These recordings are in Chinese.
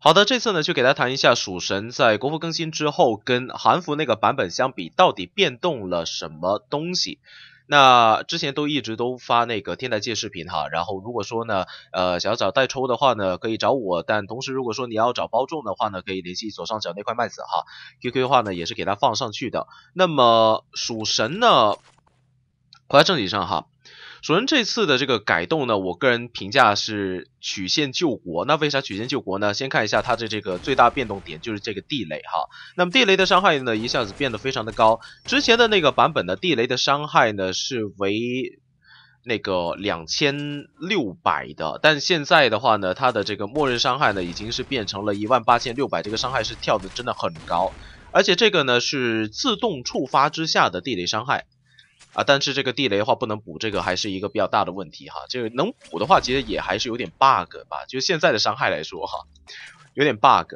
好的，这次呢就给大家谈一下蜀神在国服更新之后，跟韩服那个版本相比，到底变动了什么东西。那之前都一直都发那个天台界视频哈，然后如果说呢，呃，想要找代抽的话呢，可以找我；但同时如果说你要找包中的话呢，可以联系左上角那块麦子哈。QQ 的话呢，也是给它放上去的。那么蜀神呢，回到正题上哈。首先，这次的这个改动呢，我个人评价是曲线救国。那为啥曲线救国呢？先看一下它的这个最大变动点，就是这个地雷哈。那么地雷的伤害呢，一下子变得非常的高。之前的那个版本呢，地雷的伤害呢是为那个两千六百的，但现在的话呢，它的这个默认伤害呢已经是变成了一万八千六百，这个伤害是跳的真的很高。而且这个呢是自动触发之下的地雷伤害。啊，但是这个地雷的话不能补，这个还是一个比较大的问题哈。就是能补的话，其实也还是有点 bug 吧。就现在的伤害来说哈，有点 bug。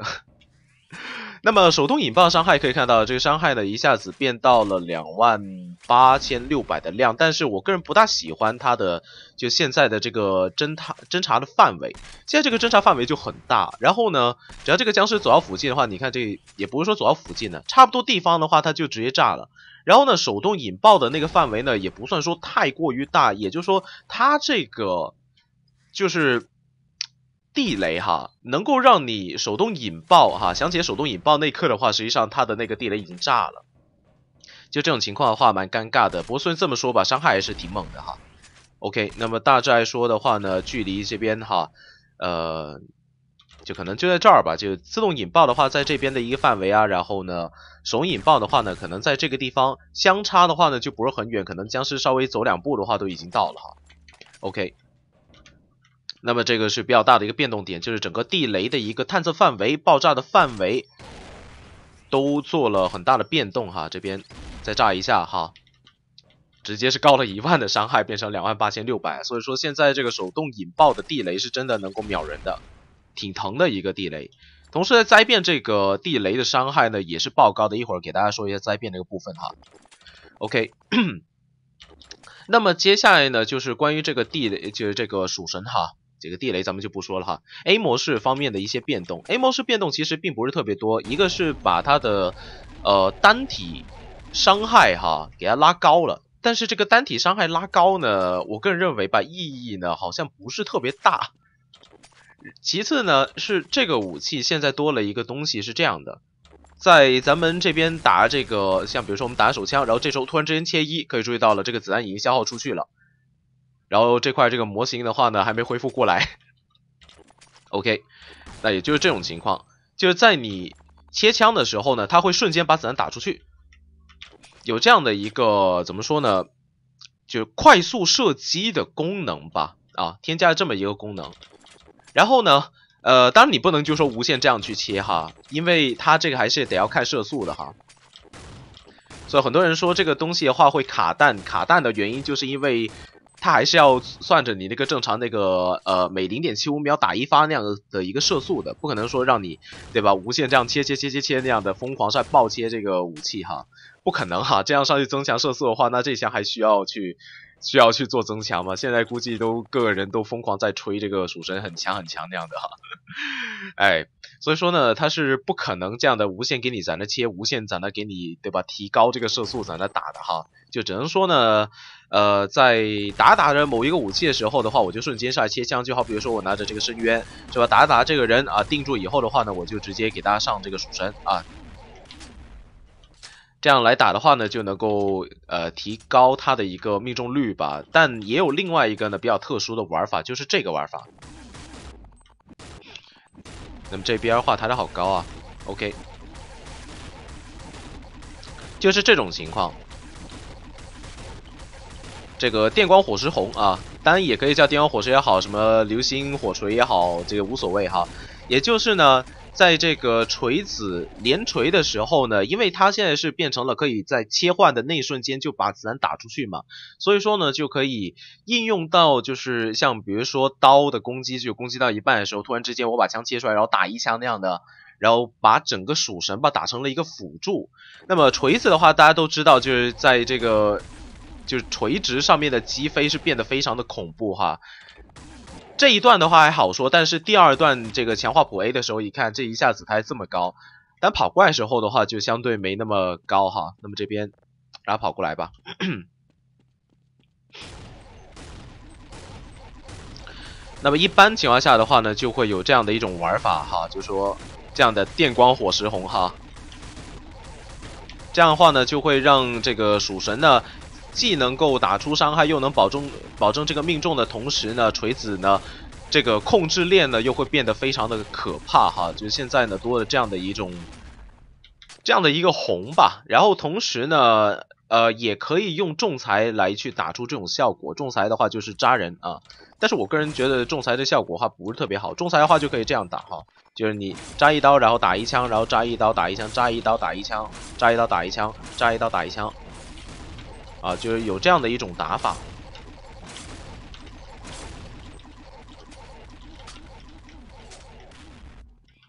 那么手动引爆伤害可以看到，这个伤害呢一下子变到了两万八千六百的量。但是我个人不大喜欢它的，就现在的这个侦探侦查的范围，现在这个侦查范围就很大。然后呢，只要这个僵尸走到附近的话，你看这也不是说走到附近呢，差不多地方的话，它就直接炸了。然后呢，手动引爆的那个范围呢，也不算说太过于大，也就是说它这个就是。地雷哈能够让你手动引爆哈，想起手动引爆那刻的话，实际上他的那个地雷已经炸了，就这种情况的话蛮尴尬的。不过虽然这么说吧，伤害还是挺猛的哈。OK，那么大致来说的话呢，距离这边哈，呃，就可能就在这儿吧。就自动引爆的话，在这边的一个范围啊，然后呢手动引爆的话呢，可能在这个地方相差的话呢，就不是很远，可能僵尸稍微走两步的话都已经到了哈。OK。那么这个是比较大的一个变动点，就是整个地雷的一个探测范围、爆炸的范围都做了很大的变动哈。这边再炸一下哈，直接是高了一万的伤害，变成两万八千六百。所以说现在这个手动引爆的地雷是真的能够秒人的，挺疼的一个地雷。同时灾变这个地雷的伤害呢也是爆高的，一会儿给大家说一下灾变这个部分哈。OK，那么接下来呢就是关于这个地雷，就是这个鼠神哈。这个地雷咱们就不说了哈。A 模式方面的一些变动，A 模式变动其实并不是特别多。一个是把它的呃单体伤害哈给它拉高了，但是这个单体伤害拉高呢，我个人认为吧，意义呢好像不是特别大。其次呢是这个武器现在多了一个东西，是这样的，在咱们这边打这个，像比如说我们打手枪，然后这时候突然之间切一，可以注意到了，这个子弹已经消耗出去了。然后这块这个模型的话呢，还没恢复过来。OK，那也就是这种情况，就是在你切枪的时候呢，它会瞬间把子弹打出去，有这样的一个怎么说呢，就是快速射击的功能吧。啊，添加了这么一个功能。然后呢，呃，当然你不能就说无限这样去切哈，因为它这个还是得要看射速的哈。所以很多人说这个东西的话会卡弹，卡弹的原因就是因为。它还是要算着你那个正常那个呃每零点七五秒打一发那样的一个射速的，不可能说让你对吧无限这样切切切切切那样的疯狂上暴切这个武器哈，不可能哈，这样上去增强射速的话，那这枪还需要去。需要去做增强吗？现在估计都个人都疯狂在吹这个鼠神很强很强那样的哈，哎，所以说呢，他是不可能这样的无限给你在那切，无限在那给你对吧？提高这个射速在那打的哈，就只能说呢，呃，在打打着某一个武器的时候的话，我就瞬间上来切枪，就好比如说我拿着这个深渊是吧？打打这个人啊，定住以后的话呢，我就直接给他上这个鼠神啊。这样来打的话呢，就能够呃提高他的一个命中率吧。但也有另外一个呢比较特殊的玩法，就是这个玩法。那么这边的话，他的好高啊。OK，就是这种情况。这个电光火石红啊，当然也可以叫电光火石也好，什么流星火锤也好，这个无所谓哈。也就是呢。在这个锤子连锤的时候呢，因为它现在是变成了可以在切换的那一瞬间就把子弹打出去嘛，所以说呢就可以应用到就是像比如说刀的攻击，就攻击到一半的时候，突然之间我把枪切出来，然后打一枪那样的，然后把整个鼠神吧打成了一个辅助。那么锤子的话，大家都知道就是在这个就是垂直上面的击飞是变得非常的恐怖哈。这一段的话还好说，但是第二段这个强化普 A 的时候，一看这一下子开这么高，但跑怪时候的话就相对没那么高哈。那么这边，然后跑过来吧。那么一般情况下的话呢，就会有这样的一种玩法哈，就说这样的电光火石红哈，这样的话呢就会让这个鼠神呢。既能够打出伤害，又能保证保证这个命中的同时呢，锤子呢，这个控制链呢又会变得非常的可怕哈。就是现在呢多了这样的一种，这样的一个红吧。然后同时呢，呃，也可以用仲裁来去打出这种效果。仲裁的话就是扎人啊，但是我个人觉得仲裁的效果话不是特别好。仲裁的话就可以这样打哈，就是你扎一刀，然后打一枪，然后扎一刀打一枪，扎一刀打一枪，扎一刀打一枪，扎一刀打一枪。啊，就是有这样的一种打法。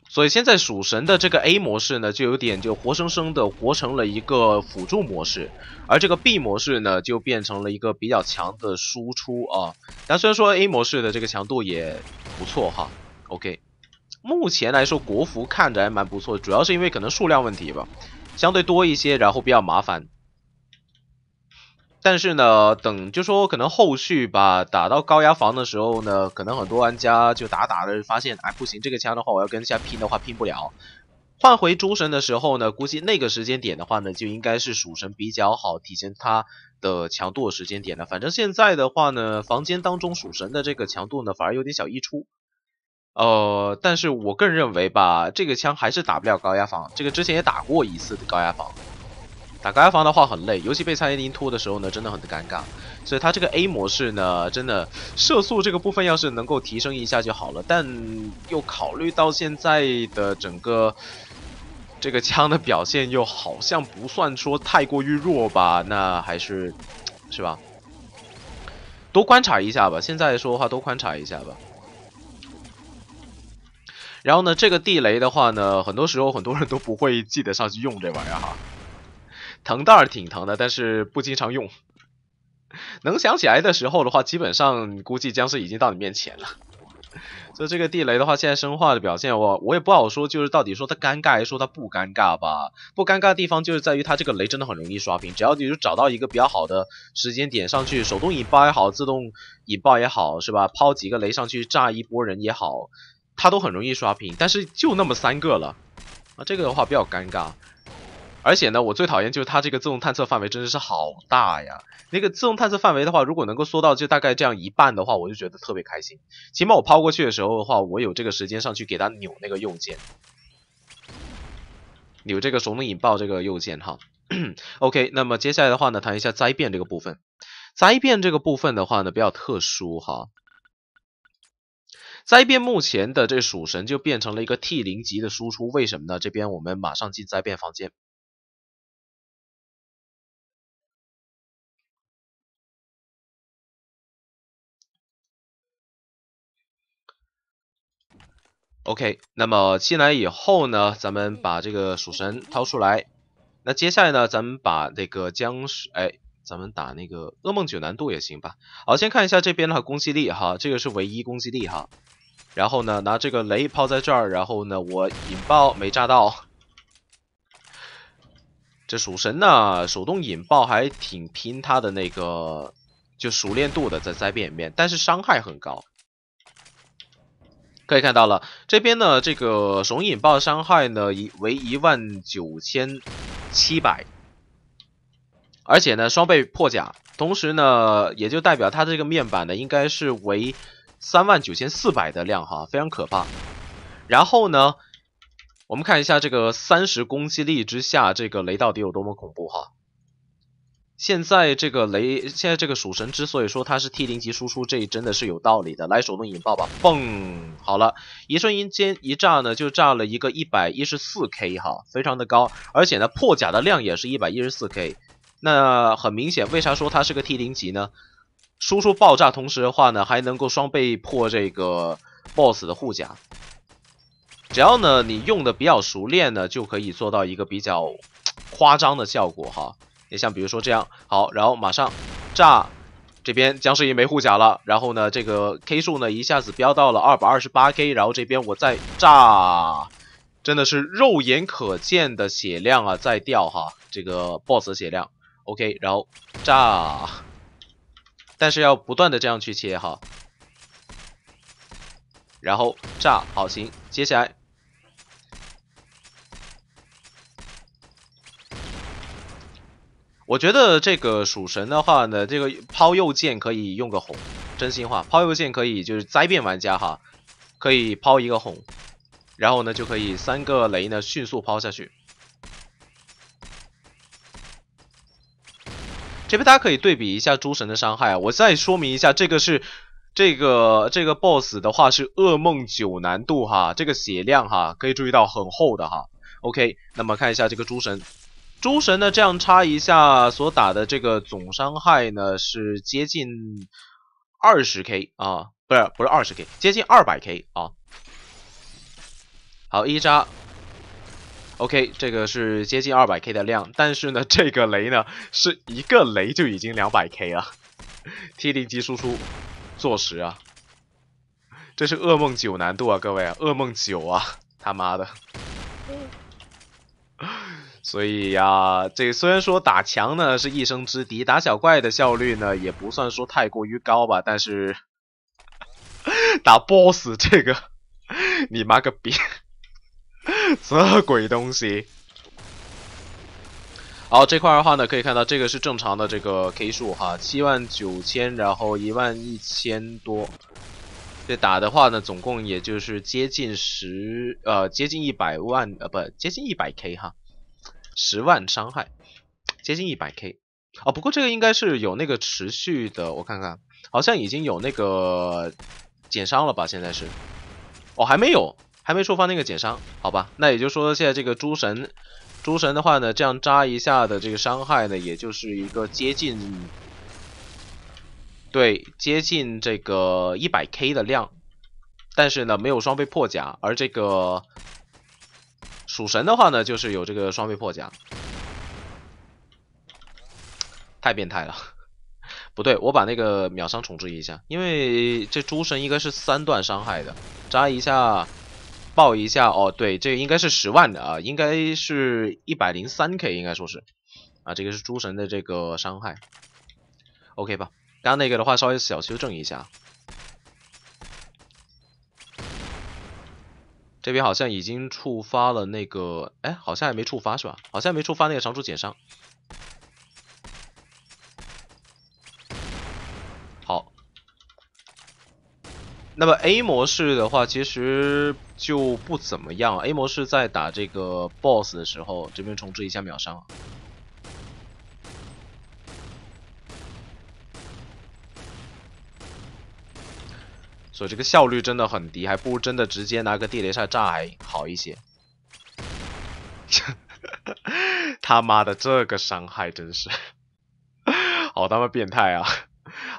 所以现在属神的这个 A 模式呢，就有点就活生生的活成了一个辅助模式，而这个 B 模式呢，就变成了一个比较强的输出啊。但虽然说 A 模式的这个强度也不错哈。OK，目前来说国服看着还蛮不错，主要是因为可能数量问题吧，相对多一些，然后比较麻烦。但是呢，等就说可能后续吧，打到高压房的时候呢，可能很多玩家就打打的发现，哎，不行，这个枪的话，我要跟下拼的话拼不了。换回诸神的时候呢，估计那个时间点的话呢，就应该是鼠神比较好体现它的强度的时间点了。反正现在的话呢，房间当中鼠神的这个强度呢，反而有点小溢出。呃，但是我个人认为吧，这个枪还是打不了高压房。这个之前也打过一次的高压房。打开房的话很累，尤其被蔡依林拖的时候呢，真的很尴尬。所以它这个 A 模式呢，真的射速这个部分要是能够提升一下就好了。但又考虑到现在的整个这个枪的表现，又好像不算说太过于弱吧。那还是是吧？多观察一下吧。现在说的话，多观察一下吧。然后呢，这个地雷的话呢，很多时候很多人都不会记得上去用这玩意儿哈。疼倒是挺疼的，但是不经常用。能想起来的时候的话，基本上估计僵尸已经到你面前了。所以这个地雷的话，现在生化的表现，我我也不好说，就是到底说它尴尬，还是说它不尴尬吧？不尴尬的地方就是在于它这个雷真的很容易刷屏，只要你就找到一个比较好的时间点上去，手动引爆也好，自动引爆也好，是吧？抛几个雷上去炸一波人也好，它都很容易刷屏。但是就那么三个了啊，这个的话比较尴尬。而且呢，我最讨厌就是它这个自动探测范围真的是好大呀！那个自动探测范围的话，如果能够缩到就大概这样一半的话，我就觉得特别开心。起码我抛过去的时候的话，我有这个时间上去给它扭那个右键，扭这个手动引爆这个右键哈。OK，那么接下来的话呢，谈一下灾变这个部分。灾变这个部分的话呢，比较特殊哈。灾变目前的这鼠神就变成了一个 T 零级的输出，为什么呢？这边我们马上进灾变房间。OK，那么进来以后呢，咱们把这个鼠神掏出来。那接下来呢，咱们把那个僵尸，哎，咱们打那个噩梦九难度也行吧。好，先看一下这边的话，攻击力哈，这个是唯一攻击力哈。然后呢，拿这个雷抛在这儿，然后呢，我引爆没炸到。这鼠神呢，手动引爆还挺拼他的那个就熟练度的，再再变一变，但是伤害很高。可以看到了，这边呢，这个手引爆伤害呢，一为一万九千七百，而且呢，双倍破甲，同时呢，也就代表它这个面板呢，应该是为三万九千四百的量哈，非常可怕。然后呢，我们看一下这个三十攻击力之下，这个雷到底有多么恐怖哈。现在这个雷，现在这个鼠神之所以说他是 T 零级输出，这真的是有道理的。来手动引爆吧，嘣！好了，一瞬间间一炸呢，就炸了一个一百一十四 K 哈，非常的高，而且呢破甲的量也是一百一十四 K。那很明显，为啥说它是个 T 零级呢？输出爆炸，同时的话呢，还能够双倍破这个 BOSS 的护甲。只要呢你用的比较熟练呢，就可以做到一个比较夸张的效果哈。像比如说这样，好，然后马上炸，这边僵尸已没护甲了。然后呢，这个 K 数呢一下子飙到了二百二十八 K。然后这边我再炸，真的是肉眼可见的血量啊在掉哈，这个 BOSS 血量 OK。然后炸，但是要不断的这样去切哈。然后炸，好行，接下来。我觉得这个鼠神的话呢，这个抛右键可以用个红，真心话，抛右键可以就是灾变玩家哈，可以抛一个红，然后呢就可以三个雷呢迅速抛下去。这边大家可以对比一下诸神的伤害，我再说明一下，这个是这个这个 boss 的话是噩梦九难度哈，这个血量哈可以注意到很厚的哈。OK，那么看一下这个诸神。诸神呢？这样插一下，所打的这个总伤害呢，是接近二十 K 啊，不是不是二十 K，接近二百 K 啊。好，一扎。OK，这个是接近二百 K 的量，但是呢，这个雷呢，是一个雷就已经两百 K 了，T 零级输出坐实啊。这是噩梦九难度啊，各位，噩梦九啊，他妈的！所以呀，这虽然说打墙呢是一生之敌，打小怪的效率呢也不算说太过于高吧，但是 打 BOSS 这个，你妈个逼，这鬼东西！好，这块的话呢，可以看到这个是正常的这个 K 数哈，七万九千，然后一万一千多。这打的话呢，总共也就是接近十呃，接近一百万呃，不接近一百 K 哈。十万伤害，接近一百 K，啊。不过这个应该是有那个持续的，我看看，好像已经有那个减伤了吧？现在是，哦，还没有，还没触发那个减伤，好吧，那也就是说现在这个诸神，诸神的话呢，这样扎一下的这个伤害呢，也就是一个接近，对，接近这个一百 K 的量，但是呢，没有双倍破甲，而这个。属神的话呢，就是有这个双倍破甲，太变态了。不对，我把那个秒伤重置一下，因为这诸神应该是三段伤害的，扎一下，爆一下。哦，对，这应该是十万的啊，应该是一百零三 k，应该说是啊，这个是诸神的这个伤害。OK 吧，刚刚那个的话稍微小修正一下。这边好像已经触发了那个，哎，好像还没触发是吧？好像没触发那个长驻减伤。好，那么 A 模式的话，其实就不怎么样。A 模式在打这个 BOSS 的时候，这边重置一下秒伤。所以这个效率真的很低，还不如真的直接拿个地雷炸炸还好一些。他妈的，这个伤害真是，好他妈变态啊！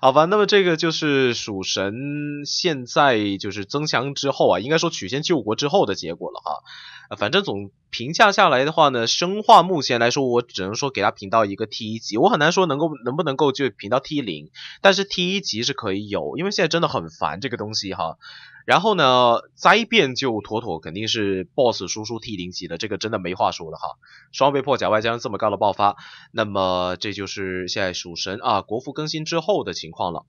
好吧，那么这个就是蜀神现在就是增强之后啊，应该说曲线救国之后的结果了哈。反正总评价下来的话呢，生化目前来说，我只能说给他评到一个 T 一级，我很难说能够能不能够就评到 T 零，但是 T 一级是可以有，因为现在真的很烦这个东西哈。然后呢，灾变就妥妥肯定是 BOSS 输出 T 零级的，这个真的没话说了哈。双倍破甲，外加这么高的爆发，那么这就是现在蜀神啊国服更新之后的情况了。